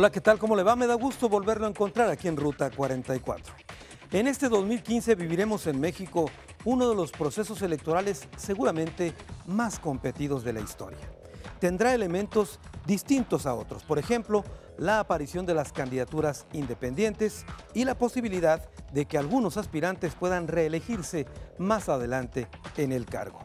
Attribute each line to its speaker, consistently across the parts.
Speaker 1: Hola, ¿qué tal? ¿Cómo le va? Me da gusto volverlo a encontrar aquí en Ruta 44. En este 2015 viviremos en México uno de los procesos electorales seguramente más competidos de la historia. Tendrá elementos distintos a otros, por ejemplo, la aparición de las candidaturas independientes y la posibilidad de que algunos aspirantes puedan reelegirse más adelante en el cargo.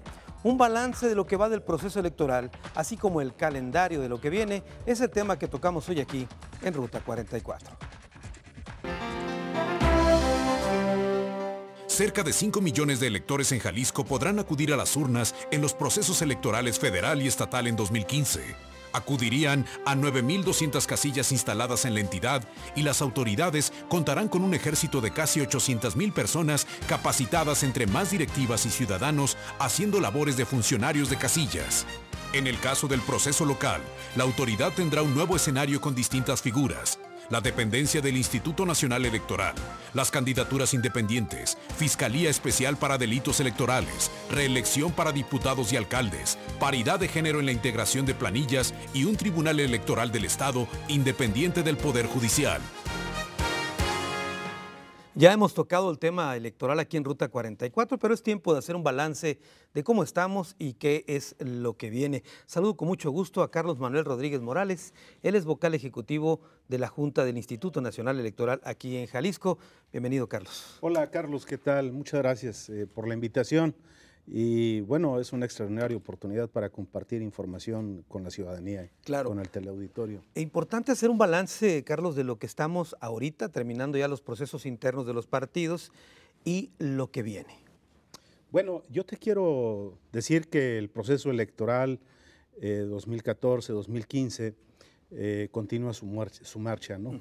Speaker 1: Un balance de lo que va del proceso electoral, así como el calendario de lo que viene, es el tema que tocamos hoy aquí en Ruta 44.
Speaker 2: Cerca de 5 millones de electores en Jalisco podrán acudir a las urnas en los procesos electorales federal y estatal en 2015. Acudirían a 9.200 casillas instaladas en la entidad y las autoridades contarán con un ejército de casi 800.000 personas capacitadas entre más directivas y ciudadanos haciendo labores de funcionarios de casillas. En el caso del proceso local, la autoridad tendrá un nuevo escenario con distintas figuras, la dependencia del Instituto Nacional Electoral, las candidaturas independientes, Fiscalía Especial para Delitos Electorales, reelección para diputados y alcaldes, paridad de género en la integración de planillas y un Tribunal Electoral del Estado independiente del Poder Judicial.
Speaker 1: Ya hemos tocado el tema electoral aquí en Ruta 44, pero es tiempo de hacer un balance de cómo estamos y qué es lo que viene. Saludo con mucho gusto a Carlos Manuel Rodríguez Morales. Él es vocal ejecutivo de la Junta del Instituto Nacional Electoral aquí en Jalisco. Bienvenido, Carlos.
Speaker 3: Hola, Carlos, ¿qué tal? Muchas gracias eh, por la invitación. Y bueno, es una extraordinaria oportunidad para compartir información con la ciudadanía, con el
Speaker 1: teleauditorio. Es importante hacer un balance, Carlos, de lo que estamos ahorita, terminando ya los procesos internos de los partidos y lo que viene. Bueno, yo te
Speaker 3: quiero decir que el proceso electoral 2014-2015 eh, eh, continúa su, marcha, su marcha ¿no?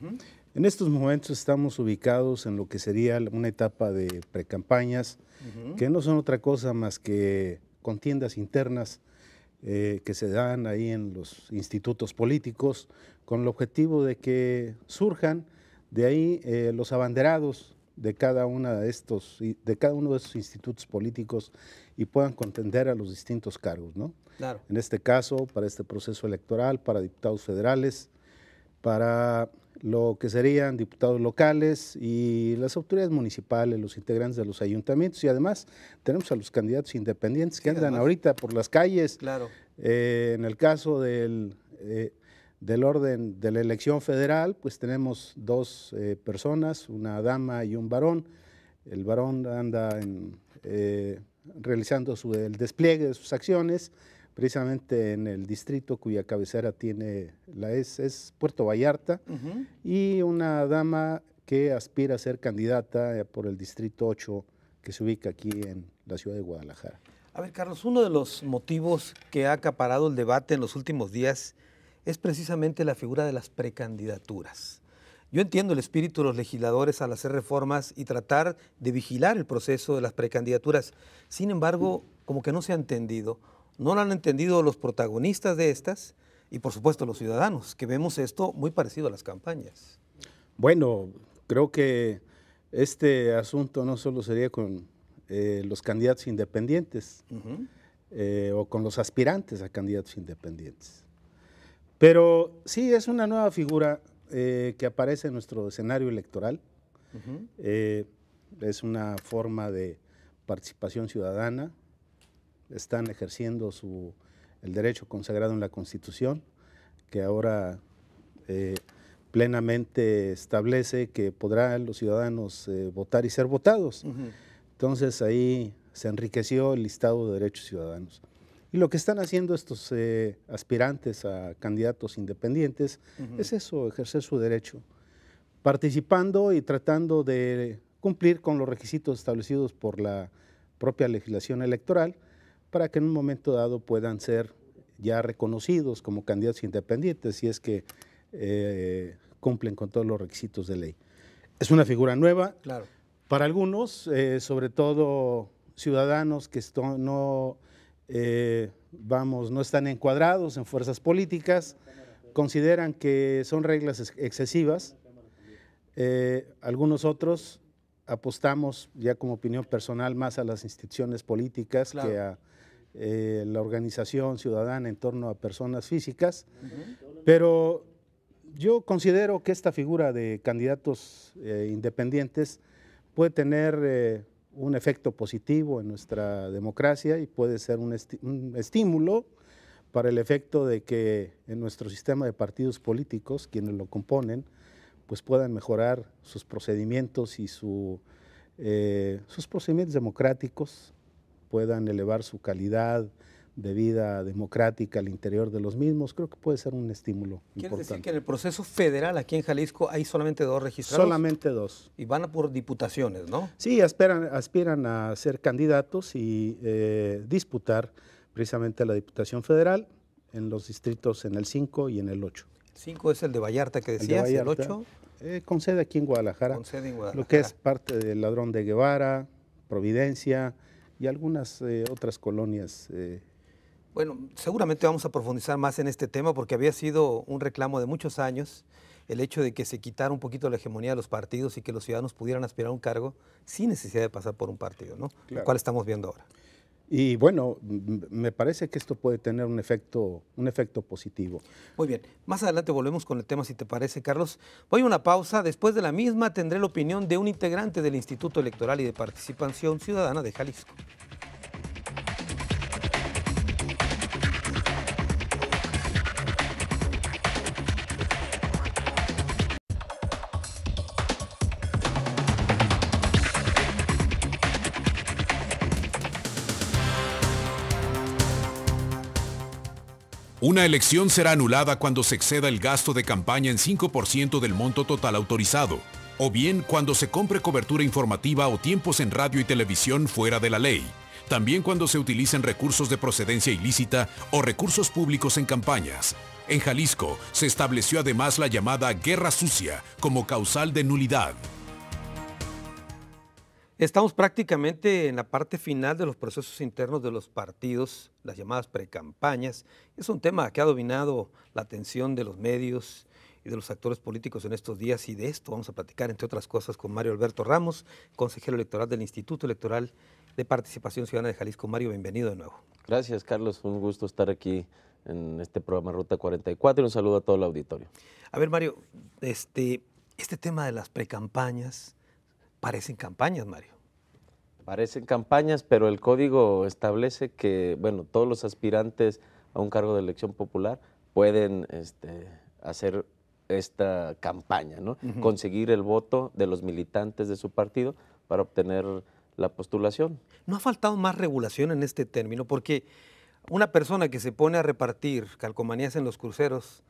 Speaker 3: En estos momentos estamos ubicados en lo que sería una etapa de precampañas, que no son otra cosa más que contiendas internas eh, que se dan ahí en los institutos políticos, con el objetivo de que surjan de ahí eh, los abanderados de cada, una de, estos, de cada uno de estos institutos políticos y puedan contender a los distintos cargos. ¿no? En este caso, para este proceso electoral, para diputados federales, para lo que serían diputados locales y las autoridades municipales, los integrantes de los ayuntamientos y además tenemos a los candidatos independientes que andan ahorita por las calles. Claro. Eh, en el caso del, eh, del orden de la elección federal, pues tenemos dos eh, personas, una dama y un varón. El varón anda realizando el despliegue de sus acciones, precisamente en el distrito cuya cabecera tiene la es, es Puerto Vallarta, y una dama que aspira a ser candidata eh, por el distrito 8 que se ubica aquí en la ciudad de Guadalajara.
Speaker 1: A ver, Carlos, uno de los motivos que ha acaparado el debate en los últimos días es precisamente la figura de las precandidaturas. Yo entiendo el espíritu de los legisladores al hacer reformas y tratar de vigilar el proceso de las precandidaturas. Sin embargo, como que no se ha entendido no lo han entendido los protagonistas de estas y por supuesto los ciudadanos, que vemos esto muy parecido a las campañas. Bueno, creo que
Speaker 3: este asunto no solo sería con eh, los candidatos independientes eh, o con los aspirantes a candidatos independientes, pero sí es una nueva figura eh, que aparece en nuestro escenario electoral. es una forma de participación ciudadana, están ejerciendo su, el derecho consagrado en la Constitución, que ahora eh, plenamente establece que podrán los ciudadanos eh, votar y ser votados. Entonces ahí se enriqueció el listado de derechos ciudadanos. Y lo que están haciendo estos eh, aspirantes a candidatos independientes es eso, ejercer su derecho, participando y tratando de cumplir con los requisitos establecidos por la propia legislación electoral para que en un momento dado puedan ser ya reconocidos como candidatos independientes si es que eh, cumplen con todos los requisitos de ley. Es una figura nueva. Claro. Para algunos, eh, sobre todo ciudadanos que no, eh, vamos, no están encuadrados en fuerzas políticas, consideran que son reglas excesivas. algunos otros apostamos ya como opinión personal más a las instituciones políticas que a eh, la organización ciudadana en torno a personas físicas, pero yo considero que esta figura de candidatos eh, independientes puede tener eh, un efecto positivo en nuestra democracia y puede ser un, estímulo para el efecto de que en nuestro sistema de partidos políticos, quienes lo componen, pues puedan mejorar sus procedimientos y su, sus procedimientos democráticos, puedan elevar su calidad de vida democrática al interior de los mismos, creo que puede ser un estímulo.
Speaker 1: ¿Quiere decir que en el proceso federal aquí en Jalisco hay solamente dos registrados? Solamente dos. Y van a por diputaciones, ¿no?
Speaker 3: Sí, aspiran, aspiran a ser candidatos y eh, disputar precisamente la Diputación Federal en los distritos en el 5 y en el 8.
Speaker 1: ¿El 5 es el de Vallarta que decías, el, 8.
Speaker 3: con sede aquí en Guadalajara. Con sede en Guadalajara. Lo que es parte del Ladrón de Guevara, Providencia, y algunas eh, otras colonias. Eh.
Speaker 1: Bueno, seguramente vamos a profundizar más en este tema porque había sido un reclamo de muchos años el hecho de que se quitara un poquito la hegemonía de los partidos y que los ciudadanos pudieran aspirar a un cargo sin necesidad de pasar por un partido, ¿no? Lo cual estamos viendo ahora. Y
Speaker 3: bueno, me parece que esto puede tener un efecto, un efecto positivo.
Speaker 1: Muy bien, más adelante volvemos con el tema si te parece, Carlos. Voy a una pausa, después de la misma tendré la opinión de un integrante del Instituto Electoral y de Participación Ciudadana de Jalisco.
Speaker 2: Una elección será anulada cuando se exceda el gasto de campaña en 5% del monto total autorizado, o bien cuando se compre cobertura informativa o tiempos en radio y televisión fuera de la ley, también cuando se utilicen recursos de procedencia ilícita o recursos públicos en campañas. En Jalisco se estableció además la llamada guerra sucia como causal de nulidad.
Speaker 1: Estamos prácticamente en la parte final de los procesos internos de los partidos, las llamadas precampañas. Es un tema que ha dominado la atención de los medios y de los actores políticos en estos días y de esto vamos a platicar, entre otras cosas, con Mario Alberto Ramos, consejero electoral del Instituto Electoral de Participación Ciudadana de Jalisco. Mario, bienvenido de nuevo.
Speaker 4: Gracias, Carlos. Un gusto estar aquí en este programa Ruta 44 y un saludo a todo el auditorio.
Speaker 1: A ver, Mario, este, este tema de las precampañas Parecen campañas, Mario.
Speaker 4: Parecen campañas, pero el código establece que, bueno, todos los aspirantes a un cargo de elección popular pueden este, hacer esta campaña, ¿no? Conseguir el voto de los militantes de su partido para obtener la postulación.
Speaker 1: ¿No ha faltado más regulación en este término? Porque una persona que se pone a repartir calcomanías en los cruceros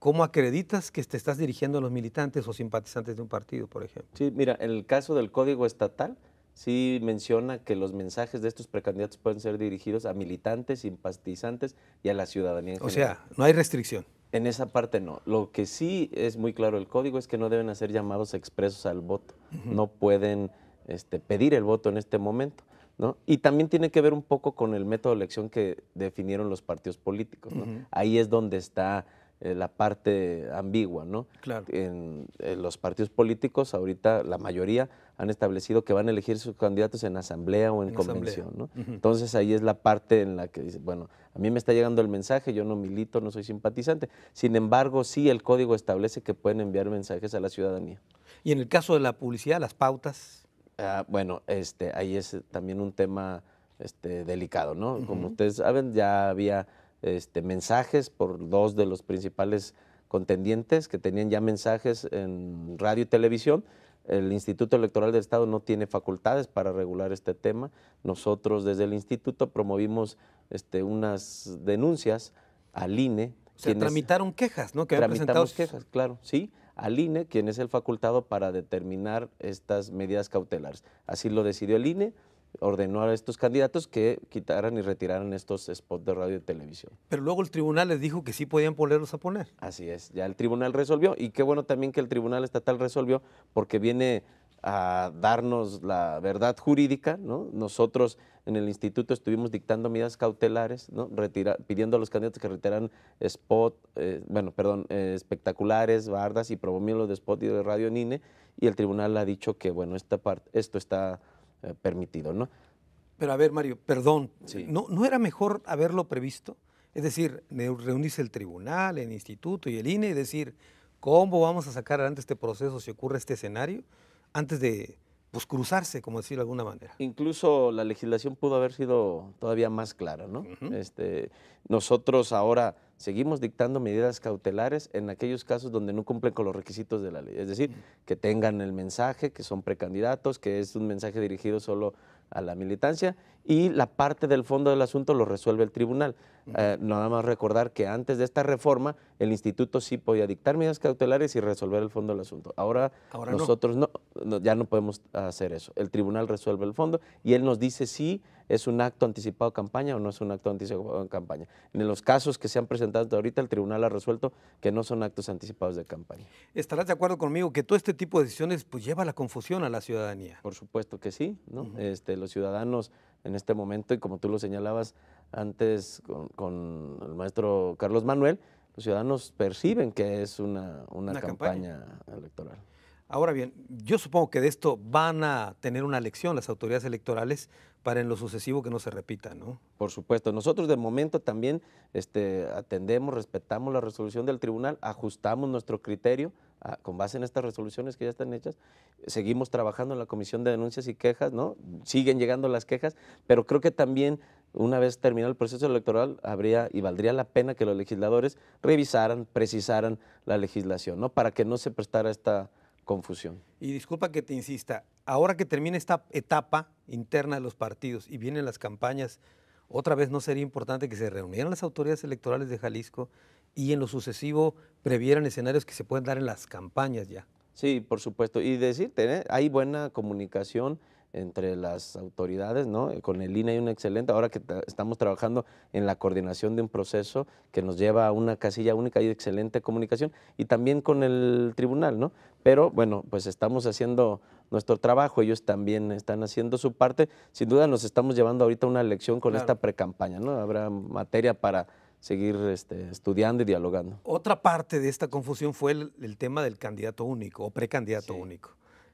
Speaker 1: ¿Cómo acreditas que te estás dirigiendo a los militantes o simpatizantes de un partido, por ejemplo? Sí, mira, el
Speaker 4: caso del Código Estatal, sí menciona que los mensajes de estos precandidatos pueden ser dirigidos a militantes, simpatizantes y a la ciudadanía. En general. o
Speaker 1: sea, no hay restricción. En esa
Speaker 4: parte no. Lo que sí es muy claro el código es que no deben hacer llamados expresos al voto. No pueden este, pedir el voto en este momento. ¿no? Y también tiene que ver un poco con el método de elección que definieron los partidos políticos. Ahí es donde está eh, la parte ambigua, ¿no? Claro. En, eh, los partidos políticos, ahorita la mayoría han establecido que van a elegir sus candidatos en asamblea o en, convención, ¿no? Entonces ahí es la parte en la que dice, bueno, a mí me está llegando el mensaje, yo no milito, no soy simpatizante. Sin embargo, sí el código establece que pueden enviar mensajes a la ciudadanía.
Speaker 1: Y en el caso de la publicidad,
Speaker 4: las pautas. Ah, bueno, este, ahí es también un tema este, delicado, ¿no? Como ustedes saben, ya había este, mensajes por dos de los principales contendientes que tenían ya mensajes en radio y televisión. El Instituto Electoral del Estado no tiene facultades para regular este tema. Nosotros desde el instituto promovimos este, unas denuncias al INE. Se tramitaron
Speaker 1: quejas, ¿no? Que tramitamos presentado... quejas,
Speaker 4: claro, sí, al INE, quien es el facultado para determinar estas medidas cautelares. Así lo decidió el INE ordenó a estos candidatos que quitaran y retiraran estos spots de radio y televisión.
Speaker 1: Pero luego el tribunal les dijo que sí podían ponerlos a poner. Así
Speaker 4: es, ya el tribunal resolvió y qué bueno también que el tribunal estatal resolvió porque viene a darnos la verdad jurídica, ¿no? Nosotros en el instituto estuvimos dictando medidas cautelares, ¿no? pidiendo a los candidatos que retiraran spot, eh, bueno, perdón, eh, espectaculares, bardas y promomilos de spot y de radio en e. y el tribunal ha dicho que, bueno,
Speaker 1: esta parte, esto está
Speaker 4: eh, permitido,
Speaker 1: ¿no? Pero a ver, Mario, perdón, ¿no, ¿no era mejor haberlo previsto? Es decir, reunirse el tribunal, el instituto y el INE y decir, ¿cómo vamos a sacar adelante este proceso si ocurre este escenario? Antes de pues, cruzarse, como decirlo de alguna manera.
Speaker 4: Incluso la legislación pudo haber sido todavía más clara, ¿no? este, nosotros ahora seguimos dictando medidas cautelares en aquellos casos donde no cumplen con los requisitos de la ley. Es decir, que tengan el mensaje, que son precandidatos, que es un mensaje dirigido solo a la militancia y la parte del fondo del asunto lo resuelve el tribunal. Eh, nada más recordar que antes de esta reforma el instituto sí podía dictar medidas cautelares y resolver el fondo del asunto. Ahora, nosotros no. ya no podemos hacer eso. El tribunal resuelve el fondo y él nos dice si es un acto anticipado de campaña o no es un acto anticipado de campaña. En los casos que se han presentado hasta ahorita, el tribunal ha resuelto que no son actos anticipados de campaña.
Speaker 1: ¿Estarás de acuerdo conmigo que todo este tipo de decisiones pues, lleva a la confusión a la
Speaker 4: ciudadanía? Por supuesto que sí. Este, los ciudadanos en este momento, y como tú lo señalabas antes con el maestro Carlos Manuel, ciudadanos perciben que es una, una, campaña, electoral.
Speaker 1: Ahora bien, yo supongo que de esto van a tener una lección las autoridades electorales para en lo sucesivo que no se repita, ¿no? Por
Speaker 4: supuesto. Nosotros de momento también este, atendemos, respetamos la resolución del tribunal, ajustamos nuestro criterio ah, con base en estas resoluciones que ya están hechas. Seguimos trabajando en la Comisión de Denuncias y Quejas, ¿no? Siguen llegando las quejas, pero creo que también una vez terminado el proceso electoral, habría y valdría la pena que los legisladores revisaran, precisaran la legislación, ¿no? Para que no se prestara esta Confusión.
Speaker 1: Y disculpa que te insista, ahora que termina esta etapa interna de los partidos y vienen las campañas, otra vez no sería importante que se reunieran las autoridades electorales de Jalisco y en lo sucesivo previeran escenarios que se pueden dar en las campañas ya.
Speaker 4: Sí, por supuesto. Y decirte, ¿eh? hay buena comunicación entre las autoridades, ¿no? Eh, con el INE hay una excelente, ahora que estamos trabajando en la coordinación de un proceso que nos lleva a una casilla única y excelente comunicación, y también con el tribunal, ¿no? Pero bueno, pues estamos haciendo nuestro trabajo, ellos también están haciendo su parte, sin duda nos estamos llevando ahorita una lección con esta precampaña, ¿no? Habrá materia para seguir este, estudiando y dialogando.
Speaker 1: Otra parte de esta confusión fue el, tema del candidato único o precandidato único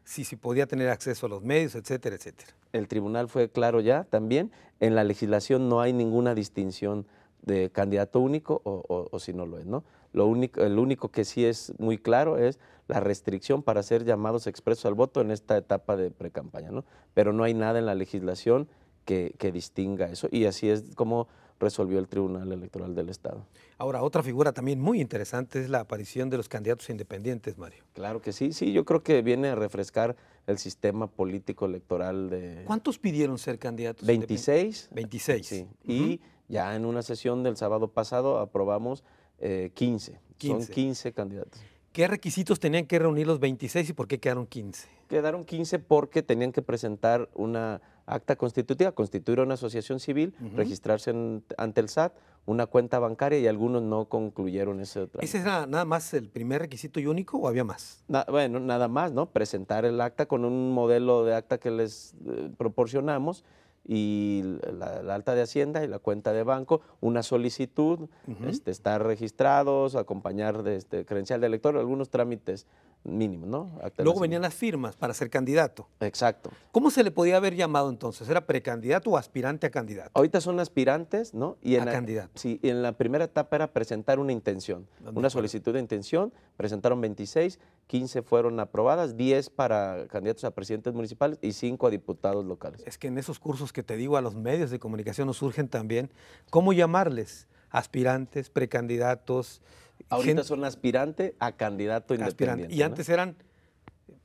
Speaker 1: si podía tener acceso a los medios, etcétera, etcétera.
Speaker 4: El tribunal fue claro ya también, en la legislación no hay ninguna distinción de candidato único o, si no lo es, ¿no? Lo único, el único que sí es muy claro es la restricción para ser llamados expresos al voto en esta etapa de precampaña, ¿no? Pero no hay nada en la legislación que distinga eso y así es como resolvió el Tribunal Electoral del Estado.
Speaker 1: Ahora, otra figura también muy interesante es la aparición de los candidatos independientes, Mario.
Speaker 4: Claro que sí, sí, yo creo que viene a refrescar el sistema político electoral de...
Speaker 1: ¿Cuántos pidieron ser candidatos?
Speaker 4: 26. 26. y ya en una sesión del sábado pasado aprobamos 15. Eh, Son 15 candidatos.
Speaker 1: ¿Qué requisitos tenían que reunir los 26 y por qué quedaron 15?
Speaker 4: Quedaron 15 porque tenían que presentar una acta constitutiva, constituir una asociación civil, registrarse ante el SAT, una cuenta bancaria y algunos no concluyeron ese trámite.
Speaker 1: ¿Ese era nada, más el primer requisito y único o había más?
Speaker 4: bueno, nada más, ¿no? Presentar el acta con un modelo de acta que les eh, proporcionamos y la, alta de Hacienda y la cuenta de banco, una solicitud, este, estar registrados, acompañar de este, credencial de elector, algunos trámites mínimo, ¿no? Luego
Speaker 1: venían las firmas para ser candidato. Exacto. ¿Cómo se le podía haber llamado entonces? ¿Era precandidato o aspirante a candidato? Ahorita
Speaker 4: son aspirantes, ¿no? Y en candidato. Sí, y en la primera etapa era presentar una intención, una solicitud de intención, presentaron 26, 15 fueron aprobadas, 10 para candidatos a presidentes municipales y 5 a diputados locales. Es
Speaker 1: que en esos cursos que te digo a los medios de comunicación nos surgen también cómo llamarles aspirantes, precandidatos, Ahorita son
Speaker 4: aspirante a candidato independiente. Y antes eran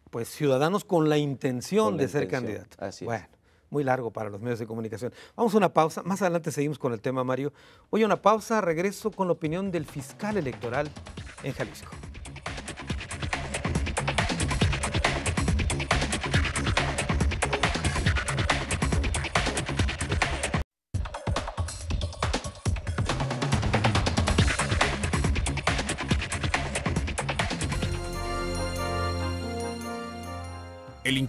Speaker 1: pues ciudadanos con la intención de ser candidato. Bueno, muy largo para los medios de comunicación. Vamos a una pausa, más adelante seguimos con el tema, Mario. Hoy una pausa, regreso con la opinión del fiscal electoral en Jalisco.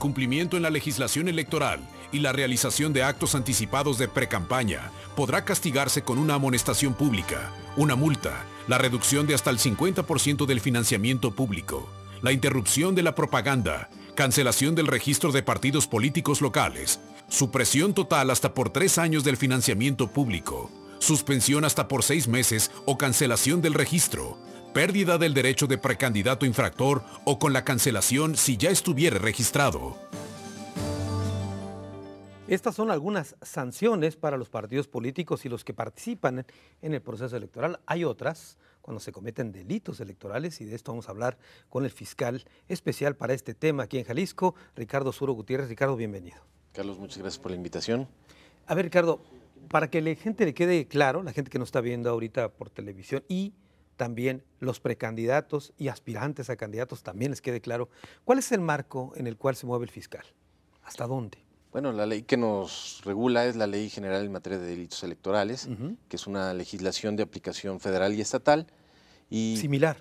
Speaker 2: cumplimiento en la legislación electoral y la realización de actos anticipados de precampaña podrá castigarse con una amonestación pública, una multa, la reducción de hasta el 50% del financiamiento público, la interrupción de la propaganda, cancelación del registro de partidos políticos locales, supresión total hasta por tres años del financiamiento público, suspensión hasta por seis meses o cancelación del registro, pérdida del derecho de precandidato infractor o con la cancelación si ya estuviera registrado.
Speaker 1: Estas son algunas sanciones para los partidos políticos y los que participan en el proceso electoral. Hay otras cuando se cometen delitos electorales y de esto vamos a hablar con el fiscal especial para este tema aquí en Jalisco, Ricardo Suro Gutiérrez. Ricardo, bienvenido. Carlos, muchas gracias por la invitación. A ver, Ricardo, para que la gente le quede claro, la gente que nos está viendo ahorita por televisión y también los precandidatos y aspirantes a candidatos, también les quede claro cuál es el marco en el cual se mueve el fiscal, hasta dónde.
Speaker 5: Bueno, la ley que nos regula es la Ley General en materia de delitos electorales, que es una legislación de aplicación federal y estatal. Y Similar.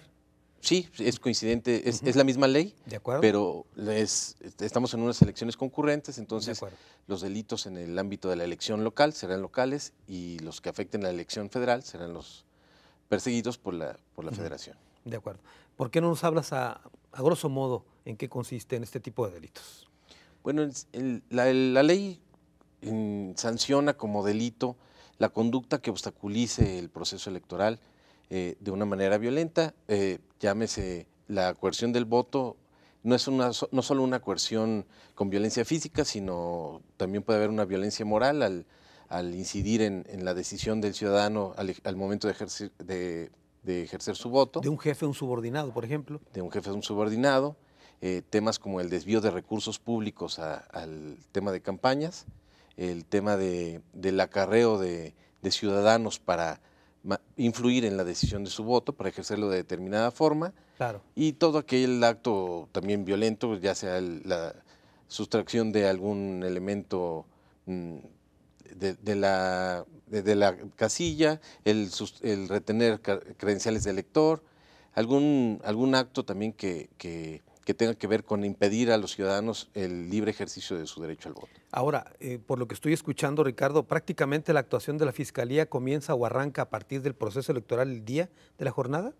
Speaker 5: Sí, es coincidente, es, la misma ley, de acuerdo. pero estamos en unas elecciones concurrentes, entonces los delitos en el ámbito de la elección local serán locales y los que afecten la elección federal serán los perseguidos por la, por la federación.
Speaker 1: De acuerdo. ¿Por qué no nos hablas a, grosso modo en qué consiste este tipo de delitos?
Speaker 5: Bueno, la, ley mm, sanciona como delito la conducta que obstaculice el proceso electoral eh, de una manera violenta, eh, llámese la coerción del voto, no es una, no solo una coerción con violencia física, sino también puede haber una violencia moral al, al incidir en, la decisión del ciudadano al, momento de ejercer, de, ejercer su voto. De un jefe un subordinado, por ejemplo. De un jefe a un subordinado. Eh, temas como el desvío de recursos públicos al tema de campañas, el tema del acarreo de, ciudadanos para influir en la decisión de su voto, para ejercerlo de determinada forma, claro. y todo aquel acto también violento, ya sea la sustracción de algún elemento mm, de, la, de, la, casilla, el, retener credenciales de elector, algún, algún acto también que, que, tenga que ver con impedir a los ciudadanos el libre ejercicio de su derecho al voto.
Speaker 1: Ahora, eh, por lo que estoy escuchando, Ricardo, prácticamente la actuación de la Fiscalía comienza o arranca a partir del proceso electoral el día de la jornada.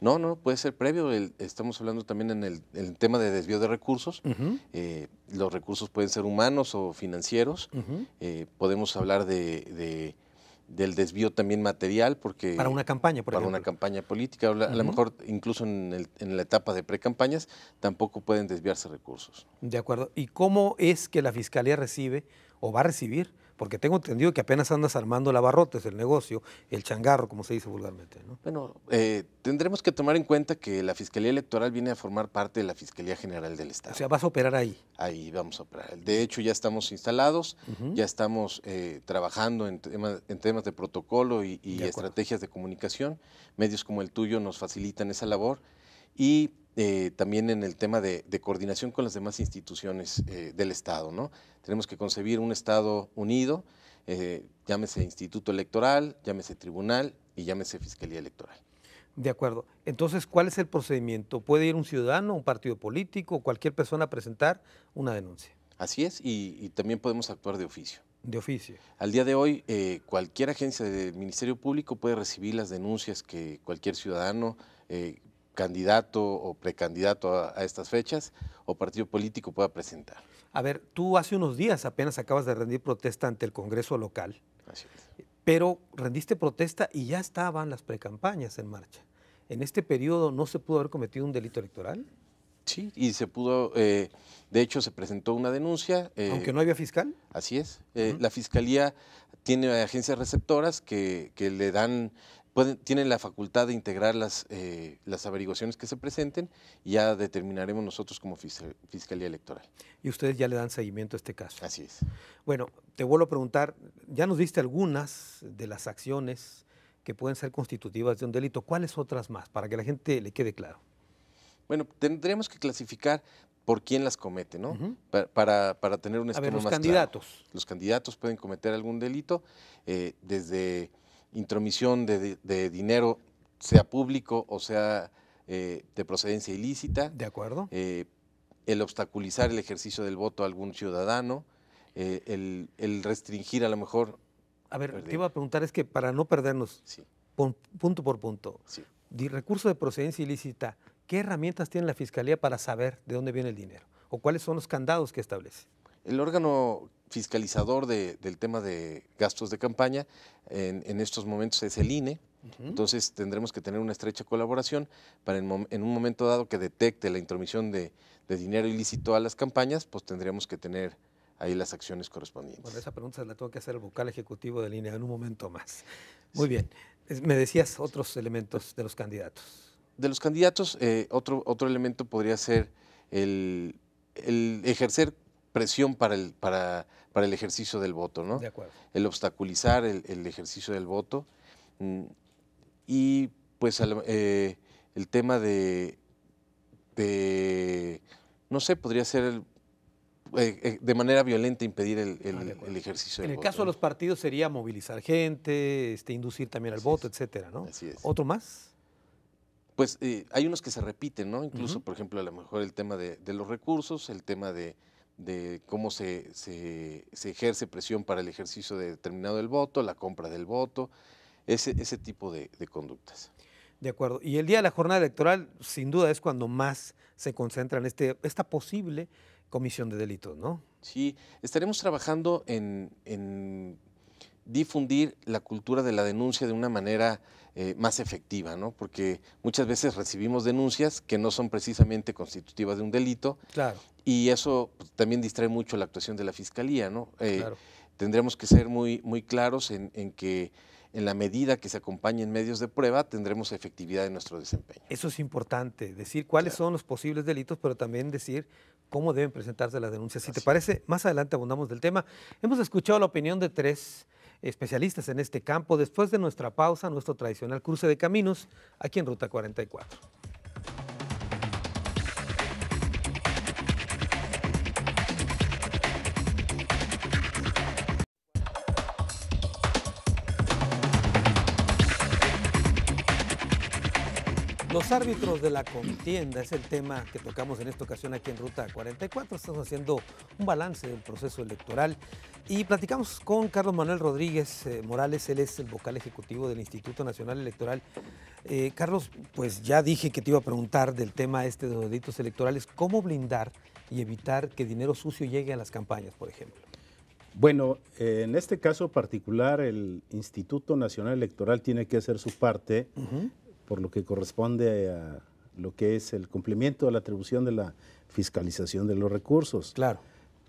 Speaker 5: No, no, puede ser previo. estamos hablando también en el, tema de desvío de recursos. Eh, los recursos pueden ser humanos o financieros. Eh, podemos hablar de, del desvío también material, porque... Para una campaña, por Para una campaña política. A lo mejor incluso en, en la etapa de precampañas tampoco pueden desviarse recursos.
Speaker 1: De acuerdo. ¿Y cómo es que la Fiscalía recibe o va a recibir porque tengo entendido que apenas andas armando el abarrotes, el negocio, el changarro, como se dice vulgarmente.
Speaker 5: Bueno, eh, tendremos que tomar en cuenta que la Fiscalía Electoral viene a formar parte de la Fiscalía General del Estado. O sea,
Speaker 1: vas a operar ahí.
Speaker 5: Ahí vamos a operar. De hecho, ya estamos instalados, ya estamos eh, trabajando en, temas de protocolo y, estrategias de comunicación. Medios como el tuyo nos facilitan esa labor. Y eh, también en el tema de, coordinación con las demás instituciones eh, del Estado. ¿no? Tenemos que concebir un Estado unido, eh, llámese Instituto Electoral, llámese Tribunal y llámese Fiscalía Electoral.
Speaker 1: De acuerdo. Entonces, ¿cuál es el procedimiento? ¿Puede ir un ciudadano, un partido político, cualquier persona a presentar una denuncia?
Speaker 5: Así es, y, y también podemos actuar de oficio. De oficio. Al día de hoy, cualquier agencia del Ministerio Público puede recibir las denuncias que cualquier ciudadano candidato o precandidato a, estas fechas o partido político pueda presentar. A
Speaker 1: ver, tú hace unos días apenas acabas de rendir protesta ante el Congreso local, Así es. pero rendiste protesta y ya estaban las precampañas en marcha. ¿En este periodo no se pudo haber cometido un delito electoral?
Speaker 5: Sí, y se pudo, eh, de hecho se presentó una denuncia. Eh, Aunque no había fiscal. Así es. Eh, la fiscalía tiene agencias receptoras que, que le dan tienen la facultad de integrar las, eh, las averiguaciones que se presenten y ya determinaremos nosotros como Fiscalía Electoral.
Speaker 1: Y ustedes ya le dan seguimiento a este caso. Así es. Bueno, te vuelvo a preguntar, ya nos diste algunas de las acciones que pueden ser constitutivas de un delito. ¿Cuáles otras más? Para que la gente le quede claro.
Speaker 5: Bueno, tendríamos que clasificar por quién las comete, ¿no? para, tener un esquema a ver, los candidatos. Los candidatos pueden cometer algún delito eh, desde intromisión de, dinero, sea público o sea eh, de procedencia ilícita. De acuerdo. Eh, el obstaculizar el ejercicio del voto a algún ciudadano, eh, el, restringir a lo mejor...
Speaker 1: A ver, te iba a preguntar, es que para no perdernos, punto por punto, de recurso de procedencia ilícita, ¿qué herramientas tiene la Fiscalía para saber de dónde viene el dinero? ¿O cuáles son los candados que establece?
Speaker 5: El órgano fiscalizador del tema de gastos de campaña en, estos momentos es el INE. Entonces tendremos que tener una estrecha colaboración para en, un momento dado que detecte la intromisión de, dinero ilícito a las campañas, pues tendríamos que tener ahí las acciones correspondientes. Bueno, esa
Speaker 1: pregunta la tengo que hacer al vocal ejecutivo de INE en un momento más. Muy bien. Me decías otros elementos de los candidatos.
Speaker 5: De los candidatos, eh, otro, otro elemento podría ser el ejercer presión para el, para, para el ejercicio del voto, ¿no? De acuerdo. El obstaculizar el, ejercicio del voto. Mm, y pues eh, el tema de, no sé, podría ser eh, eh, de manera violenta impedir el, ah, ejercicio del voto. En el
Speaker 1: caso de los partidos sería movilizar gente, este, inducir también al voto, etcétera, ¿no? Así es. ¿Otro más?
Speaker 5: Pues hay unos que se repiten, ¿no? Incluso, por ejemplo, a lo mejor el tema de los recursos, el tema de, de cómo se, ejerce presión para el ejercicio de determinado del voto, la compra del voto, ese, ese tipo de, conductas.
Speaker 1: De acuerdo. Y el día de la jornada electoral, sin duda, es cuando más se concentra en este, esta posible comisión de delitos, ¿no?
Speaker 5: Sí, estaremos trabajando en, difundir la cultura de la denuncia de una manera eh, más efectiva, ¿no? Porque muchas veces recibimos denuncias que no son precisamente constitutivas de un delito claro. Y eso pues, también distrae mucho la actuación de la fiscalía, ¿no? Eh, tendremos que ser muy, muy claros en, que en la medida que se acompañen medios de prueba, tendremos efectividad en nuestro desempeño.
Speaker 1: Eso es importante, decir cuáles son los posibles delitos, pero también decir cómo deben presentarse las denuncias. Si te parece, más adelante abundamos del tema. Hemos escuchado la opinión de tres especialistas en este campo después de nuestra pausa, nuestro tradicional cruce de caminos aquí en Ruta 44. Los árbitros de la contienda es el tema que tocamos en esta ocasión aquí en Ruta 44. Estamos haciendo un balance del proceso electoral y platicamos con Carlos Manuel Rodríguez eh, Morales, él es el vocal ejecutivo del Instituto Nacional Electoral. Eh, Carlos, pues ya dije que te iba a preguntar del tema este de los delitos electorales, ¿cómo blindar y evitar que dinero sucio llegue a las campañas, por ejemplo?
Speaker 3: Bueno, en este caso particular, el Instituto Nacional Electoral tiene que hacer su parte por lo que corresponde a lo que es el cumplimiento de la atribución de la fiscalización de los recursos. Claro.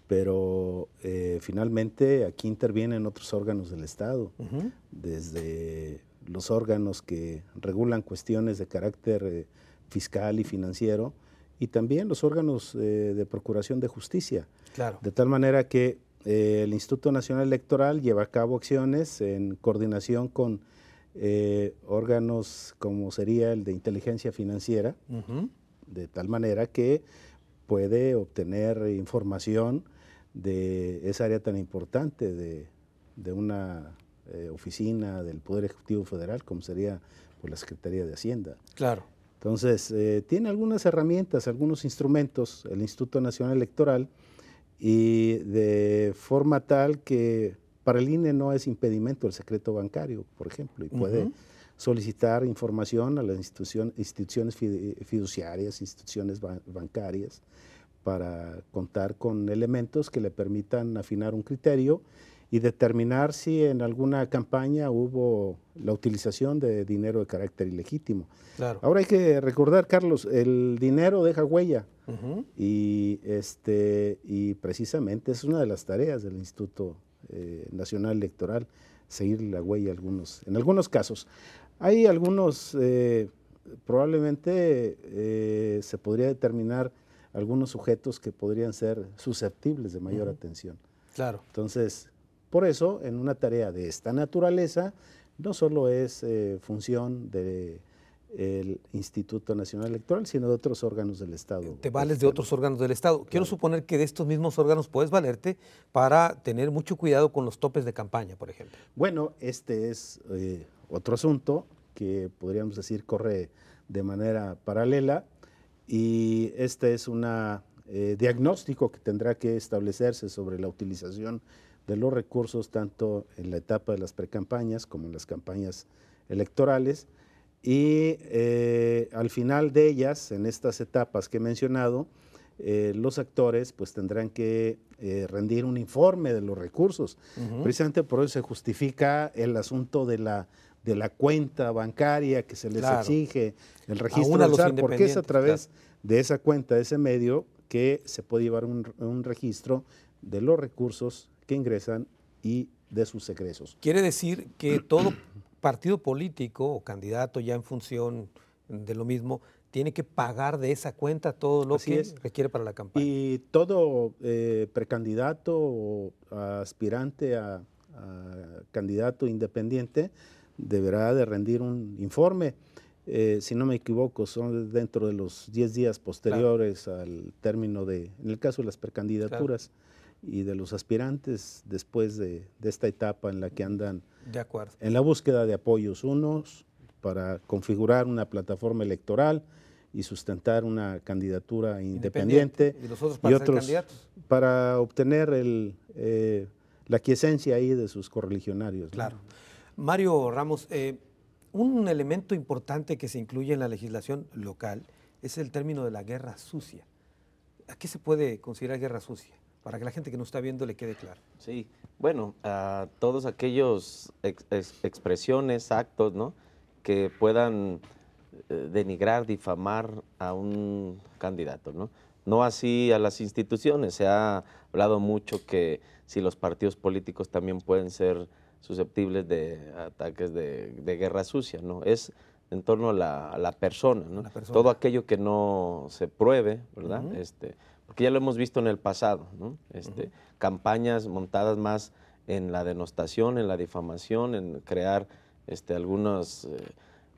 Speaker 3: Pero eh, finalmente aquí intervienen otros órganos del Estado, desde los órganos que regulan cuestiones de carácter eh, fiscal y financiero y también los órganos eh, de procuración de justicia. Claro. De tal manera que el Instituto Nacional Electoral lleva a cabo acciones en coordinación con eh, órganos como sería el de inteligencia financiera, de tal manera que puede obtener información de esa área tan importante de, una eh, oficina del Poder Ejecutivo Federal, como sería por pues, la Secretaría de Hacienda. Claro. Entonces, eh, tiene algunas herramientas, algunos instrumentos, el Instituto Nacional Electoral, y de forma tal que para el INE no es impedimento el secreto bancario, por ejemplo, y puede solicitar información a las instituciones fiduciarias, instituciones bancarias, para contar con elementos que le permitan afinar un criterio y determinar si en alguna campaña hubo la utilización de dinero de carácter ilegítimo. Ahora hay que recordar, Carlos, el dinero deja huella y, este, y precisamente es una de las tareas del Instituto eh, nacional Electoral seguir la huella algunos, en algunos casos. Hay algunos, eh, probablemente eh, se podría determinar algunos sujetos que podrían ser susceptibles de mayor atención. Claro. Entonces, por eso, en una tarea de esta naturaleza, no solo es función de el Instituto Nacional Electoral, sino de otros órganos del Estado.
Speaker 1: Te vales de este, otros órganos del Estado. Quiero suponer que de estos mismos órganos puedes valerte para tener mucho cuidado con los topes de campaña, por ejemplo. Bueno, este es
Speaker 3: eh, otro asunto que podríamos decir corre de manera paralela y este es un eh, diagnóstico que tendrá que establecerse sobre la utilización de los recursos tanto en la etapa de las precampañas como en las campañas electorales y eh, al final de ellas, en estas etapas que he mencionado, eh, los actores pues tendrán que eh, rendir un informe de los recursos. Precisamente por eso se justifica el asunto de la, de la cuenta bancaria que se les exige, el registro porque es a través de esa cuenta, de ese medio, que se puede llevar un, un registro de los recursos que ingresan y de sus egresos.
Speaker 1: Quiere decir que todo partido político o candidato ya en función de lo mismo tiene que pagar de esa cuenta todo lo que requiere para la campaña.
Speaker 3: Y todo eh, precandidato o aspirante a, candidato independiente deberá de rendir un informe. Eh, si no me equivoco, son dentro de los 10 días posteriores al término de, en el caso de las precandidaturas y de los aspirantes después de, esta etapa en la que andan en la búsqueda de apoyos unos para configurar una plataforma electoral y sustentar una candidatura independiente, y, los otros para, y otros para obtener eh, la quiesencia ahí de sus correligionarios.
Speaker 1: Claro. Mario Ramos, eh, un elemento importante que se incluye en la legislación local es el término de la guerra sucia. ¿A qué se puede considerar guerra sucia? para que la gente que nos está viendo le quede claro.
Speaker 4: Sí, bueno, a todos aquellos expresiones, actos, ¿no? Que puedan eh, denigrar, difamar a un candidato, ¿no? No así a las instituciones. Se ha hablado mucho que si los partidos políticos también pueden ser susceptibles de ataques de, guerra sucia, ¿no? Es en torno a la, persona, ¿no? Todo aquello que no se pruebe, ¿verdad? que ya lo hemos visto en el pasado, este, campañas montadas más en la denostación, en la difamación, en crear este, algunas eh,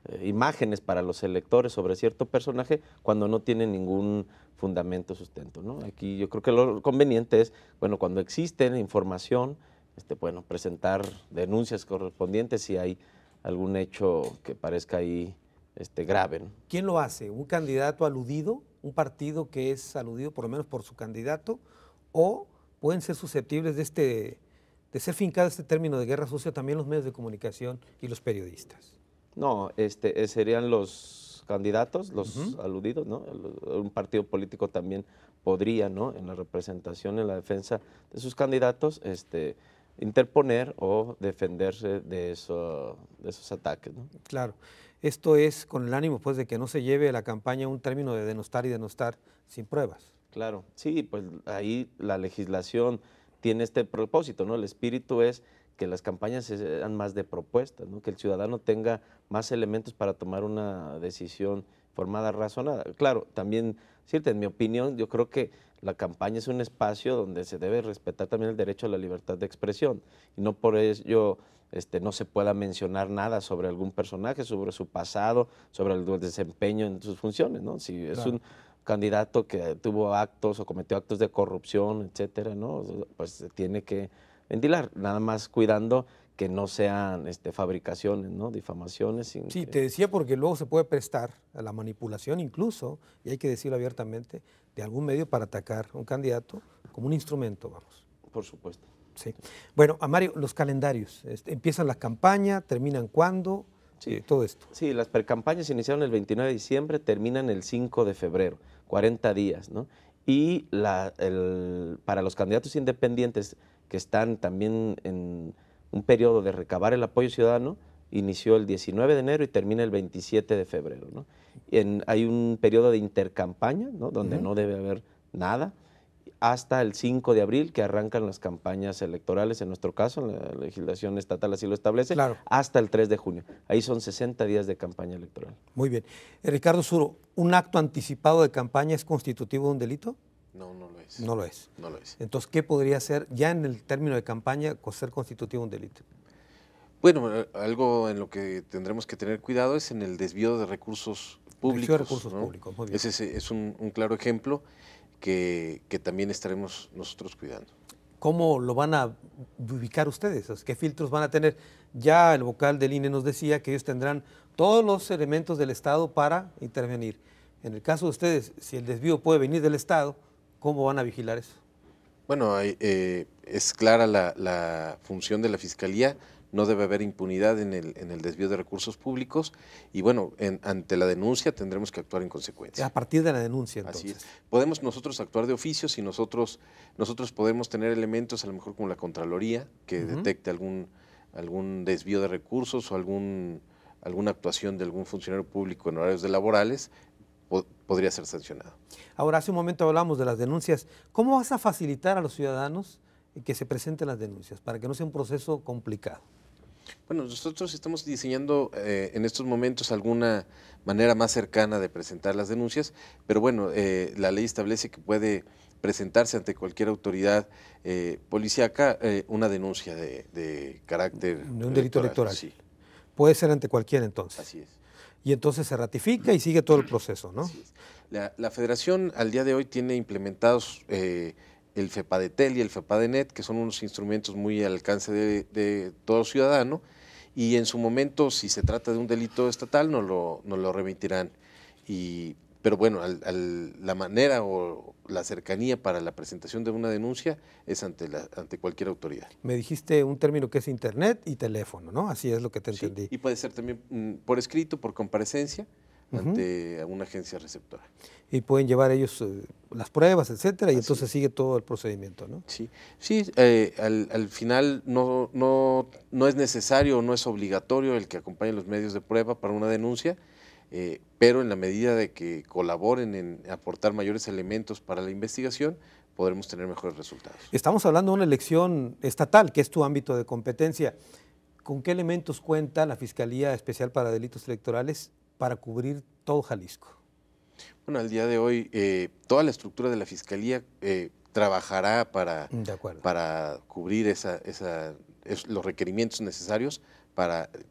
Speaker 4: eh, imágenes para los electores sobre cierto personaje cuando no tiene ningún fundamento, sustento. Aquí yo creo que lo conveniente es, bueno, cuando existe información, este, bueno, presentar denuncias correspondientes si hay algún hecho que parezca ahí este, grave.
Speaker 1: ¿Quién lo hace? ¿Un candidato aludido? un partido que es aludido por lo menos por su candidato, o pueden ser susceptibles de, este, de ser fincado este término de guerra sucia también los medios de comunicación y los periodistas.
Speaker 4: No, este, eh, serían los candidatos, los aludidos, ¿no? Un partido político también podría, ¿no? En la representación, en la defensa de sus candidatos, este, interponer o defenderse de, de esos ataques, ¿no?
Speaker 1: Claro. Esto es con el ánimo pues de que no se lleve a la campaña un término de denostar y denostar sin pruebas.
Speaker 4: Claro, sí, pues ahí la legislación tiene este propósito, ¿no? El espíritu es que las campañas sean más de propuestas, ¿no? Que el ciudadano tenga más elementos para tomar una decisión formada, razonada. Claro, también, cierto, en mi opinión, yo creo que la campaña es un espacio donde se debe respetar también el derecho a la libertad de expresión y no por ello este, no se pueda mencionar nada sobre algún personaje, sobre su pasado, sobre el desempeño en sus funciones, ¿no? Si es un candidato que tuvo actos o cometió actos de corrupción, etcétera, ¿no? Pues se tiene que ventilar, nada más cuidando que no sean este, fabricaciones, ¿no? difamaciones. sí, te
Speaker 1: decía porque luego se puede prestar a la manipulación incluso, y hay que decirlo abiertamente, de algún medio para atacar a un candidato como un instrumento, vamos. Por supuesto. Sí. Bueno, Mario los calendarios. Este, empiezan las campañas, terminan cuándo,
Speaker 4: sí. todo esto. Sí, las precampañas iniciaron el 29 de diciembre, terminan el 5 de febrero, 40 días, ¿no? Y la, para los candidatos independientes que están también en un periodo de recabar el apoyo ciudadano, inició el 19 de enero y termina el 27 de febrero. hay un periodo de intercampaña, ¿no? donde no debe haber nada, hasta el 5 de abril que arrancan las campañas electorales, en nuestro caso, la legislación estatal así lo establece, hasta el 3 de junio. Ahí son 60 días de campaña electoral.
Speaker 1: Muy bien. Eh, Ricardo Suro, ¿un acto anticipado de campaña es constitutivo de un delito?
Speaker 5: No, no lo es. No lo es.
Speaker 1: Entonces, ¿qué podría ser, ya en el término de campaña, ser constitutivo un delito?
Speaker 5: Bueno, eh, algo en lo que tendremos que tener cuidado es en el desvío de recursos públicos. De recursos públicos, muy bien. Ese es, un, claro ejemplo que, que, también estaremos nosotros cuidando.
Speaker 1: ¿Cómo lo van a ubicar ustedes? ¿Qué filtros van a tener? Ya el vocal del INE nos decía que ellos tendrán todos los elementos del Estado para intervenir. En el caso de ustedes, si el desvío puede venir del Estado, ¿Cómo van a vigilar eso?
Speaker 5: Bueno, eh, es clara la, función de la Fiscalía, no debe haber impunidad en el, desvío de recursos públicos y bueno, ante la denuncia tendremos que actuar en consecuencia. A
Speaker 1: partir de la denuncia, entonces.
Speaker 5: Así Podemos nosotros actuar de oficio si nosotros, nosotros podemos tener elementos, a lo mejor como la Contraloría, que detecte algún, algún desvío de recursos o algún alguna actuación de algún funcionario público en horarios de laborales, podría ser sancionado.
Speaker 1: Ahora, hace un momento hablamos de las denuncias. ¿Cómo vas a facilitar a los ciudadanos que se presenten las denuncias para que no sea un proceso complicado?
Speaker 5: Bueno, nosotros estamos diseñando eh, en estos momentos alguna manera más cercana de presentar las denuncias, pero bueno, eh, la ley establece que puede presentarse ante cualquier autoridad eh, policíaca eh, una denuncia de, carácter. De un delito electoral.
Speaker 1: Puede ser ante cualquiera entonces. Así es y entonces se ratifica y sigue todo el proceso, ¿no?
Speaker 5: La, federación al día de hoy tiene implementados eh, FEPA el FEPADETEL y el FEPADENET, que son unos instrumentos muy al alcance de, todo ciudadano, y en su momento, si se trata de un delito estatal, no lo, remitirán. Y pero bueno, la manera o la cercanía para la presentación de una denuncia es ante, la, ante cualquier autoridad.
Speaker 1: Me dijiste un término que es internet y teléfono, ¿no? Así es lo que te sí,
Speaker 5: Y puede ser también mm, por escrito, por comparecencia ante una agencia receptora.
Speaker 1: Y pueden llevar ellos eh, las pruebas, etcétera, y entonces sigue todo el procedimiento, ¿no? Sí,
Speaker 5: sí eh, al, final no, no es necesario o no es obligatorio el que acompañe los medios de prueba para una denuncia, eh, pero en la medida de que colaboren en aportar mayores elementos para la investigación, podremos tener mejores resultados.
Speaker 1: Estamos hablando de una elección estatal, que es tu ámbito de competencia. ¿Con qué elementos cuenta la Fiscalía Especial para Delitos Electorales para cubrir todo Jalisco?
Speaker 5: Bueno, al día de hoy, eh, toda la estructura de la Fiscalía eh, trabajará para, para cubrir los requerimientos necesarios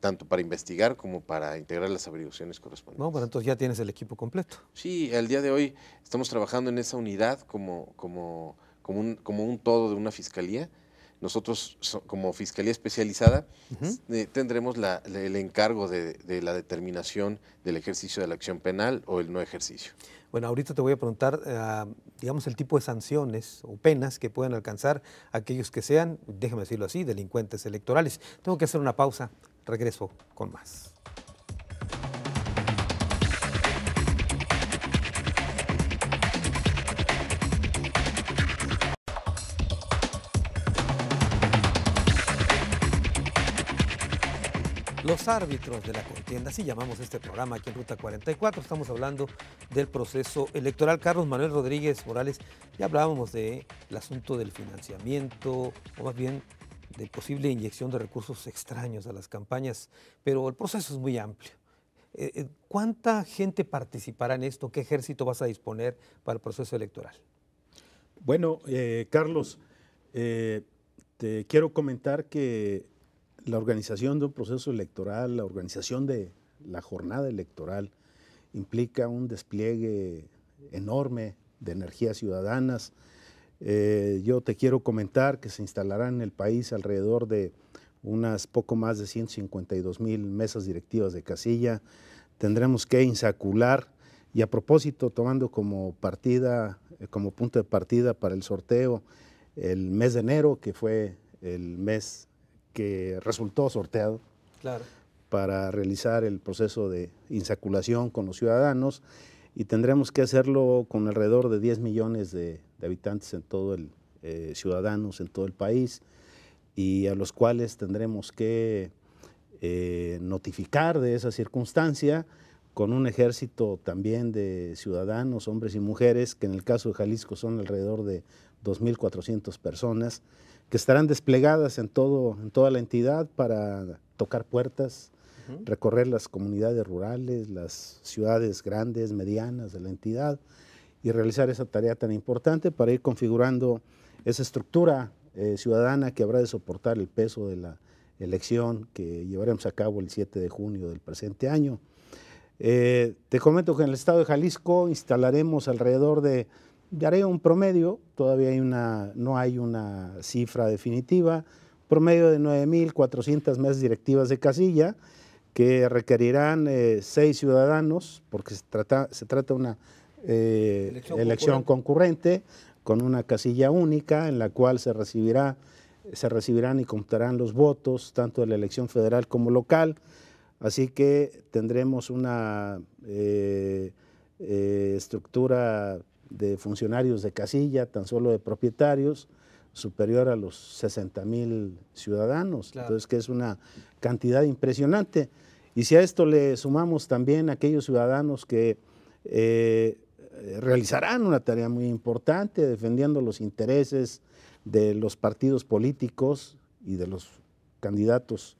Speaker 5: tanto para investigar como para integrar las averiguaciones correspondientes.
Speaker 1: No, bueno, entonces ya tienes el equipo completo.
Speaker 5: Sí, al día de hoy estamos trabajando en esa unidad como, como, como, un, como un todo de una fiscalía nosotros como Fiscalía Especializada eh, tendremos el encargo de, la determinación del ejercicio de la acción penal o el no ejercicio.
Speaker 1: Bueno, ahorita te voy a preguntar, eh, digamos, el tipo de sanciones o penas que pueden alcanzar aquellos que sean, déjame decirlo así, delincuentes electorales. Tengo que hacer una pausa, regreso con más. árbitros de la contienda, así llamamos este programa aquí en Ruta 44, estamos hablando del proceso electoral. Carlos Manuel Rodríguez Morales, ya hablábamos del asunto del financiamiento, o más bien de posible inyección de recursos extraños a las campañas, pero el proceso es muy amplio. Eh, eh, ¿Cuánta gente participará en esto? ¿Qué ejército vas a disponer para el proceso electoral?
Speaker 3: Bueno, eh, Carlos, te quiero comentar que la organización de un proceso electoral, la organización de la jornada electoral, implica un despliegue enorme de energías ciudadanas. Eh, yo te quiero comentar que se instalarán en el país alrededor de unas poco más de 152 mil mesas directivas de casilla. Tendremos que insacular y a propósito, tomando como partida, eh, como punto de partida para el sorteo, el mes de enero, que fue el mes que resultó sorteado para realizar el proceso de insaculación con los ciudadanos y tendremos que hacerlo con alrededor de 10 millones de, habitantes en todo el eh, ciudadanos en todo el país y a los cuales tendremos que eh, notificar de esa circunstancia con un ejército también de ciudadanos, hombres y mujeres, que en el caso de Jalisco son alrededor de 2.400 personas, que estarán desplegadas en, todo, en toda la entidad para tocar puertas, recorrer las comunidades rurales, las ciudades grandes, medianas de la entidad y realizar esa tarea tan importante para ir configurando esa estructura eh, ciudadana que habrá de soportar el peso de la elección que llevaremos a cabo el 7 de junio del presente año. Eh, te comento que en el estado de Jalisco instalaremos alrededor de daré un promedio, todavía no hay una cifra definitiva, promedio de 9.400 mesas directivas de casilla que requerirán eh, seis ciudadanos, porque se trata, de una eh, elección, concurrente. con una casilla única en la cual se recibirán y contarán los votos, tanto de la elección federal como local. Así que tendremos una eh, estructura de funcionarios de casilla, tan solo de propietarios, superior a los 60 mil ciudadanos. Entonces, que es una cantidad impresionante. Y si a esto le sumamos también a aquellos ciudadanos que eh, realizarán una tarea muy importante defendiendo los intereses de los partidos políticos y de los candidatos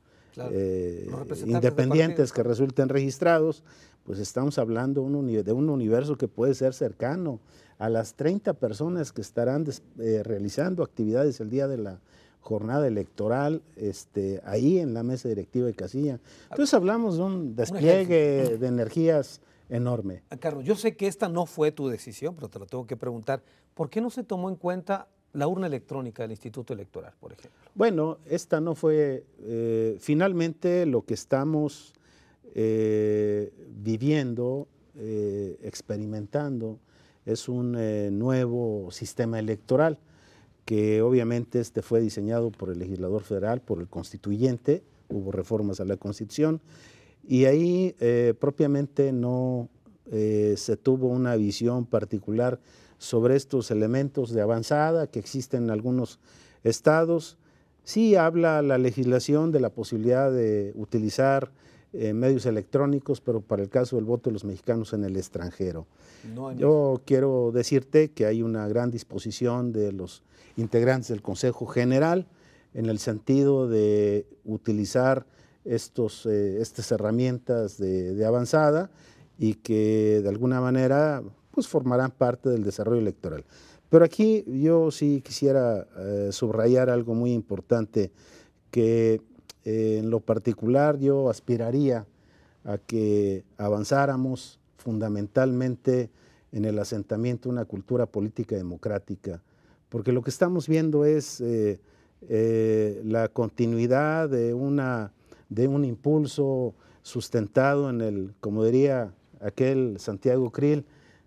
Speaker 3: eh, independientes que resulten registrados, pues estamos hablando de un universo que puede ser cercano a las 30 personas que estarán eh, realizando actividades el día de la jornada electoral este, ahí en la mesa directiva de Casilla. Entonces hablamos de un despliegue de energías enorme.
Speaker 1: Ah, Carlos, yo sé que esta no fue tu decisión, pero te lo tengo que preguntar. ¿Por qué no se tomó en cuenta la urna electrónica del Instituto Electoral, por ejemplo?
Speaker 3: Bueno, esta no fue... Eh, finalmente lo que estamos eh, viviendo, eh, experimentando. Es un eh, nuevo sistema electoral que obviamente este fue diseñado por el legislador federal, por el constituyente, hubo reformas a la constitución, y ahí propiamente no se tuvo una visión particular sobre estos elementos de avanzada que existen en algunos estados. Sí habla la legislación de la posibilidad de utilizar eh, medios electrónicos, pero para el caso del voto de los mexicanos en el extranjero. Yo quiero decirte que hay una gran disposición de los integrantes del Consejo General en el sentido de utilizar estos, eh, estas herramientas de, avanzada y que de alguna manera pues, formarán parte del desarrollo electoral. Pero aquí yo sí quisiera eh, subrayar algo muy importante, que en lo particular yo aspiraría a que avanzáramos fundamentalmente en el asentamiento de una cultura política democrática, porque lo que estamos viendo es eh, eh, la continuidad de, de un impulso sustentado en el, como diría aquel Santiago Krill,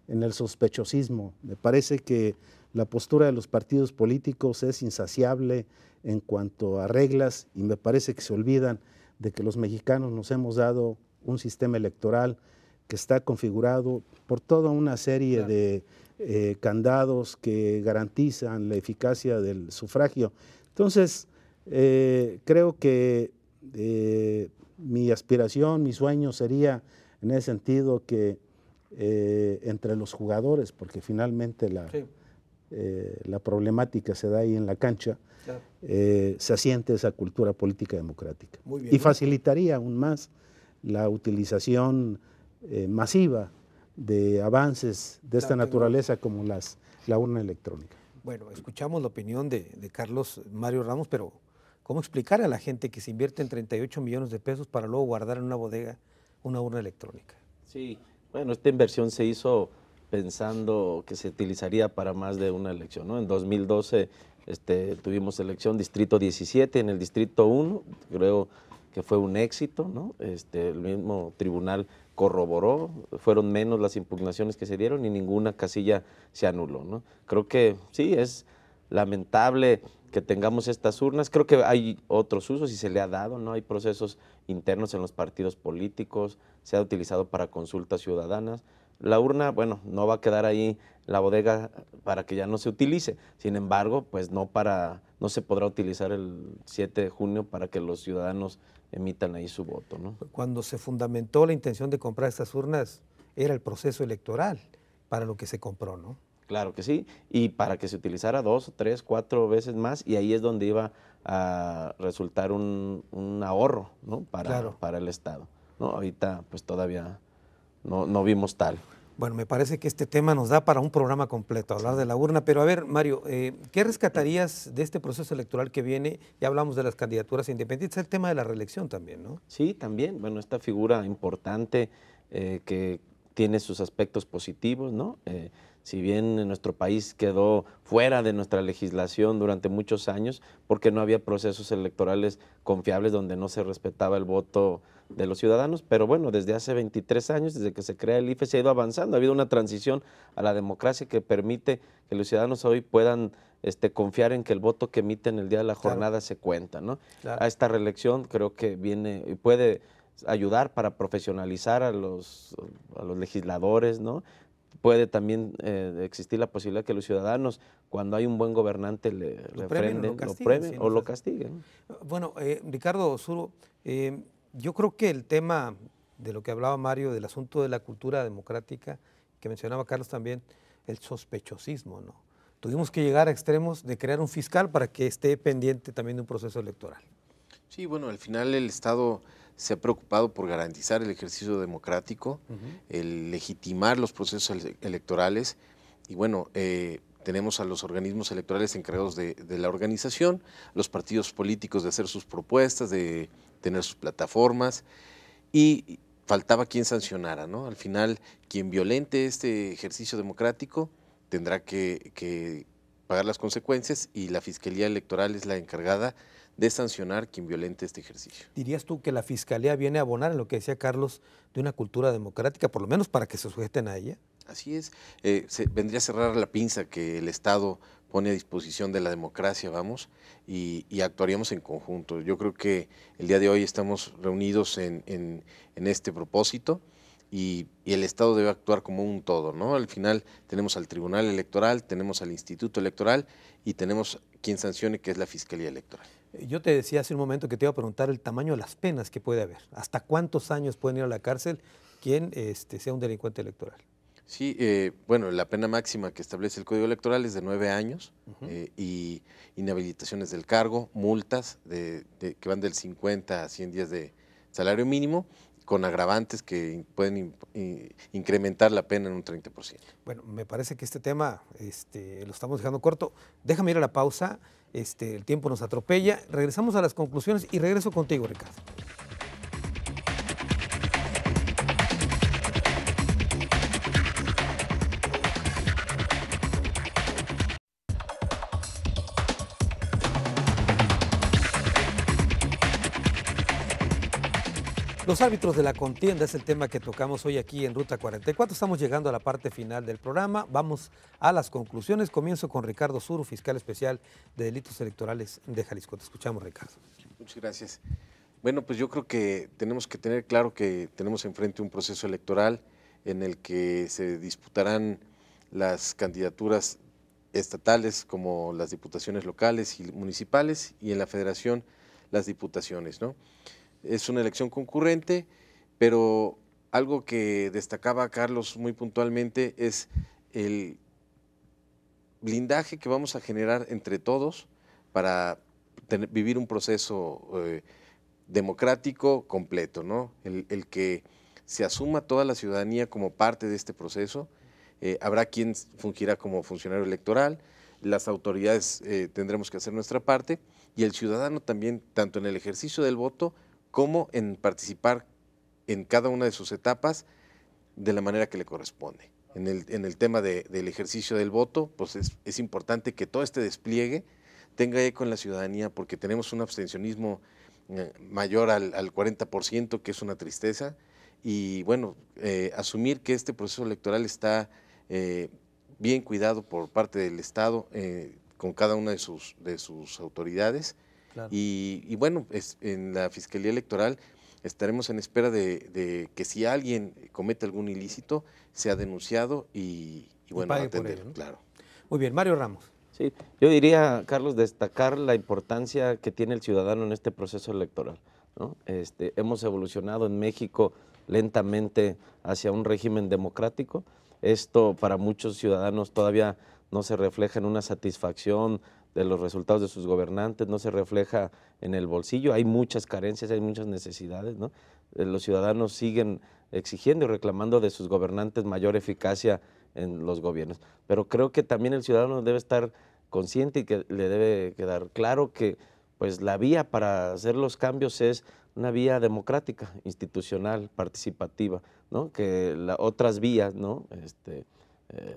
Speaker 3: en el sospechosismo. Me parece que la postura de los partidos políticos es insaciable en cuanto a reglas y me parece que se olvidan de que los mexicanos nos hemos dado un sistema electoral que está configurado por toda una serie de eh, candados que garantizan la eficacia del sufragio. Entonces, eh, creo que eh, mi aspiración, mi sueño sería en ese sentido que entre los jugadores, porque finalmente la... Eh, la problemática se da ahí en la cancha, eh, se asiente esa cultura política democrática. y facilitaría aún más la utilización eh, masiva de avances de esta naturaleza como las, la urna electrónica.
Speaker 1: Bueno, escuchamos la opinión de, de Carlos Mario Ramos, pero ¿cómo explicar a la gente que se invierte en 38 millones de pesos para luego guardar en una bodega una urna electrónica? Sí,
Speaker 4: bueno, esta inversión se hizo pensando que se utilizaría para más de una elección. ¿no? En 2012 este, tuvimos elección distrito 17, en el distrito 1, creo que fue un éxito, ¿no? Este, el mismo tribunal corroboró, fueron menos las impugnaciones que se dieron y ninguna casilla se anuló, Creo que sí, es lamentable que tengamos estas urnas. Creo que hay otros usos y se le ha dado, ¿no? Hay procesos internos en los partidos políticos, se ha utilizado para consultas ciudadanas la urna, bueno, no va a quedar ahí la bodega para que ya no se utilice. Sin embargo, pues no para no se podrá utilizar el 7 de junio para que los ciudadanos emitan ahí su voto, ¿no?
Speaker 1: Cuando se fundamentó la intención de comprar estas urnas era el proceso electoral para lo que se compró, ¿no?
Speaker 4: Claro que sí, y para que se utilizara dos, tres, cuatro veces más, y ahí es donde iba a resultar un, ahorro ¿no? para, para el Estado. ¿no? Ahorita pues todavía no, vimos tal.
Speaker 1: Bueno, me parece que este tema nos da para un programa completo, hablar de la urna. Pero a ver, Mario, eh, ¿qué rescatarías de este proceso electoral que viene? Ya hablamos de las candidaturas independientes, el tema de la reelección también, ¿no? Sí, también. Bueno,
Speaker 4: esta figura importante eh, que tiene sus aspectos positivos, ¿no? Eh, si bien en nuestro país quedó fuera de nuestra legislación durante muchos años porque no había procesos electorales confiables donde no se respetaba el voto de los ciudadanos, pero bueno, desde hace 23 años, desde que se crea el IFE, se ha ido avanzando, ha habido una transición a la democracia que permite que los ciudadanos hoy puedan este, confiar en que el voto que emiten el día de la jornada se cuenta. ¿no? A esta reelección creo que viene y puede ayudar para profesionalizar a los, a los legisladores, ¿no? Puede también eh, existir la posibilidad que los ciudadanos, cuando hay un buen gobernante, le, lo o lo castiguen.
Speaker 1: Bueno, eh, Ricardo Osuro, eh, yo creo que el tema de lo que hablaba Mario, del asunto de la cultura democrática, que mencionaba Carlos también, el sospechosismo, ¿no? Tuvimos que llegar a extremos de crear un fiscal para que esté pendiente también de un proceso electoral.
Speaker 5: Sí, bueno, al final el Estado se ha preocupado por garantizar el ejercicio democrático, el legitimar los procesos electorales y bueno, eh, tenemos a los organismos electorales encargados de, la organización, los partidos políticos de hacer sus propuestas, de tener sus plataformas y faltaba quien sancionara, ¿no? Al final, quien violente este ejercicio democrático tendrá que, pagar las consecuencias y la Fiscalía Electoral es la encargada de sancionar quien violente este ejercicio.
Speaker 1: ¿Dirías tú que la Fiscalía viene a abonar en lo que decía Carlos de una cultura democrática, por lo menos para que se sujeten a ella?
Speaker 5: Así es, eh, vendría a cerrar la pinza que el Estado pone a disposición de la democracia, vamos, y, actuaríamos en conjunto. Yo creo que el día de hoy estamos reunidos en, este propósito. Y, el Estado debe actuar como un todo, ¿no? Al final tenemos al Tribunal Electoral, tenemos al Instituto Electoral y tenemos quien sancione, que es la Fiscalía Electoral. Yo
Speaker 1: te decía hace un momento que te iba a preguntar el tamaño de las penas que puede haber. ¿Hasta cuántos años pueden ir a la cárcel quien este, sea un delincuente electoral?
Speaker 5: Sí, eh, bueno, la pena máxima que establece el Código Electoral es de nueve años eh, y inhabilitaciones del cargo, multas de, que van del 50 a 100 días de salario mínimo con agravantes que pueden incrementar la pena en un 30%.
Speaker 1: Bueno, me parece que este tema este, lo estamos dejando corto. Déjame ir a la pausa, este, el tiempo nos atropella. Regresamos a las conclusiones y regreso contigo, Ricardo. Los árbitros de la contienda es el tema que tocamos hoy aquí en Ruta 44. Estamos llegando a la parte final del programa. Vamos a las conclusiones. Comienzo con Ricardo Suru, fiscal especial de delitos electorales de Jalisco. Te escuchamos, Ricardo.
Speaker 5: Muchas gracias. Bueno, pues yo creo que tenemos que tener claro que tenemos enfrente un proceso electoral en el que se disputarán las candidaturas estatales como las diputaciones locales y municipales y en la federación las diputaciones, ¿no? es una elección concurrente, pero algo que destacaba Carlos muy puntualmente es el blindaje que vamos a generar entre todos para vivir un proceso eh, democrático completo, ¿no? El, que se asuma toda la ciudadanía como parte de este proceso. Eh, habrá quien fungirá como funcionario electoral, las autoridades eh, tendremos que hacer nuestra parte y el ciudadano también, tanto en el ejercicio del voto cómo en participar en cada una de sus etapas de la manera que le corresponde. En el, tema del ejercicio del voto, pues es, importante que todo este despliegue tenga eco en la ciudadanía porque tenemos un abstencionismo eh, mayor al, 40%, que es una tristeza, y bueno, eh, asumir que este proceso electoral está eh, bien cuidado por parte del Estado con cada una de sus autoridades y, bueno, es, en la Fiscalía Electoral estaremos en espera de, que si alguien comete algún ilícito, sea denunciado y, bueno, a atender, claro.
Speaker 1: Muy bien, Mario Ramos.
Speaker 5: Sí, yo diría, Carlos, destacar la
Speaker 4: importancia que tiene el ciudadano en este proceso electoral. ¿no? Este, hemos evolucionado en México lentamente hacia un régimen democrático. Esto para muchos ciudadanos todavía no se refleja en una satisfacción de los resultados de sus gobernantes, no se refleja en el bolsillo, hay muchas carencias, hay muchas necesidades, ¿no? Eh, los ciudadanos siguen exigiendo y reclamando de sus gobernantes mayor eficacia en los gobiernos. Pero creo que también el ciudadano debe estar consciente y que le debe quedar claro que pues la vía para hacer los cambios es una vía democrática, institucional, participativa, ¿no? Que otras vías, ¿no? Este, eh,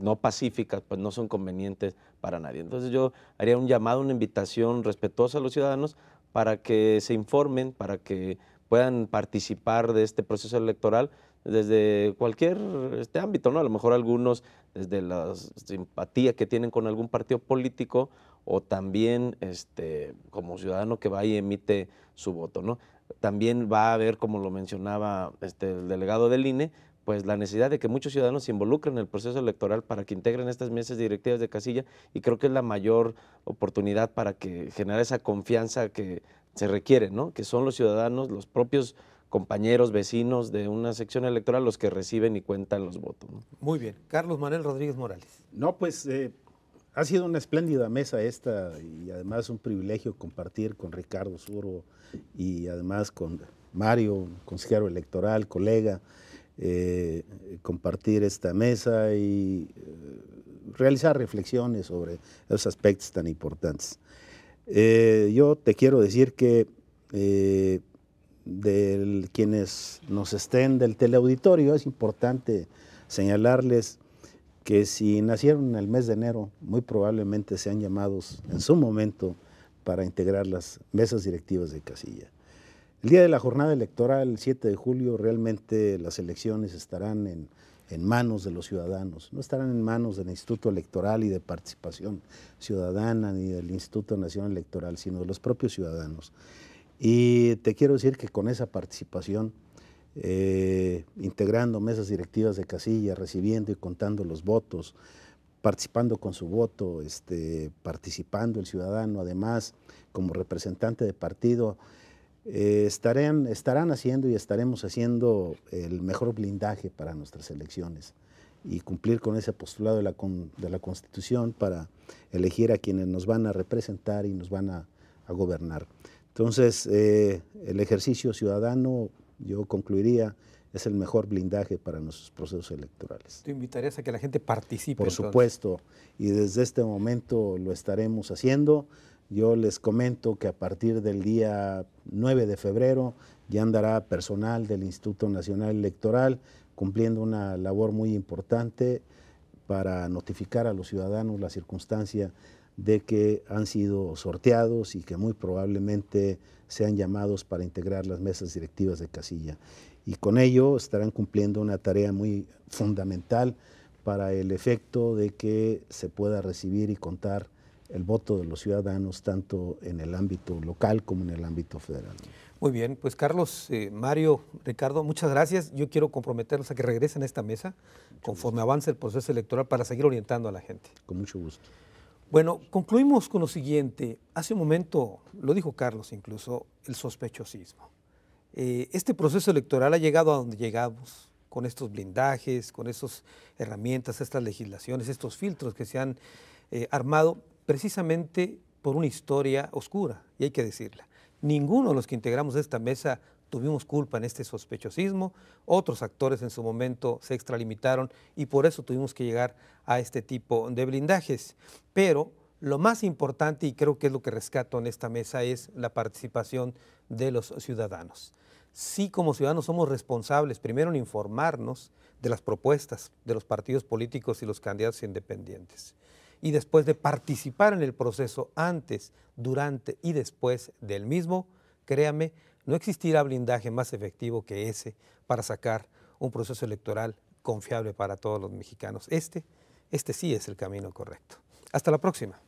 Speaker 4: no pacíficas, pues no son convenientes para nadie. Entonces yo haría un llamado, una invitación respetuosa a los ciudadanos para que se informen, para que puedan participar de este proceso electoral desde cualquier este ámbito, ¿no? A lo mejor algunos desde la simpatía que tienen con algún partido político o también este, como ciudadano que va y emite su voto, ¿no? También va a haber, como lo mencionaba este, el delegado del INE, pues la necesidad de que muchos ciudadanos se involucren en el proceso electoral para que integren estas mesas directivas de casilla y creo que es la mayor oportunidad para que generar esa confianza que se requiere, ¿no? Que son los ciudadanos, los propios compañeros, vecinos de una sección electoral los que reciben y cuentan los votos.
Speaker 1: Muy bien. Carlos Manuel Rodríguez Morales.
Speaker 3: No, pues eh, ha sido una espléndida mesa esta y además un privilegio compartir con Ricardo Suro y además con Mario, consejero electoral, colega. Eh, compartir esta mesa y eh, realizar reflexiones sobre esos aspectos tan importantes. Eh, yo te quiero decir que de quienes nos estén del teleauditorio es importante señalarles que si nacieron en el mes de enero, muy probablemente sean llamados en su momento para integrar las mesas directivas de casilla. El día de la jornada electoral, el 7 de julio, realmente las elecciones estarán en, manos de los ciudadanos, no estarán en manos del Instituto Electoral y de Participación Ciudadana ni del Instituto Nacional Electoral, sino de los propios ciudadanos. Y te quiero decir que con esa participación, eh, integrando mesas directivas de casilla, recibiendo y contando los votos, participando con su voto, este, participando el ciudadano, además como representante de partido, eh, estarán, haciendo y estaremos haciendo el mejor blindaje para nuestras elecciones y cumplir con ese postulado de la, de la Constitución para elegir a quienes nos van a representar y nos van a, gobernar. Entonces, eh, el ejercicio ciudadano, yo concluiría, es el mejor blindaje para nuestros procesos electorales.
Speaker 1: ¿Tú invitarías a que la gente participe? Por supuesto,
Speaker 3: y desde este momento lo estaremos haciendo. Yo les comento que a partir del día 9 de febrero ya andará personal del Instituto Nacional Electoral cumpliendo una labor muy importante para notificar a los ciudadanos la circunstancia de que han sido sorteados y que muy probablemente sean llamados para integrar las mesas directivas de casilla. Y con ello estarán cumpliendo una tarea muy fundamental para el efecto de que se pueda recibir y contar el voto de los ciudadanos tanto en el ámbito local como en el ámbito federal.
Speaker 1: Muy bien, pues Carlos, eh, Mario, Ricardo, muchas gracias. Yo quiero comprometerlos a que regresen a esta mesa conforme avance el proceso electoral para seguir orientando a la gente. Con mucho gusto. Bueno, concluimos con lo siguiente. Hace un momento, lo dijo Carlos incluso, el sospechosismo. Eh, este proceso electoral ha llegado a donde llegamos, con estos blindajes, con estas herramientas, estas legislaciones, estos filtros que se han eh, armado, precisamente por una historia oscura, y hay que decirla. Ninguno de los que integramos esta mesa tuvimos culpa en este sospechosismo, otros actores en su momento se extralimitaron y por eso tuvimos que llegar a este tipo de blindajes. Pero lo más importante, y creo que es lo que rescato en esta mesa, es la participación de los ciudadanos. Sí, como ciudadanos somos responsables, primero en informarnos de las propuestas de los partidos políticos y los candidatos independientes y después de participar en el proceso antes, durante y después del mismo, créame, no existirá blindaje más efectivo que ese para sacar un proceso electoral confiable para todos los mexicanos. Este, este sí es el camino correcto. Hasta la próxima.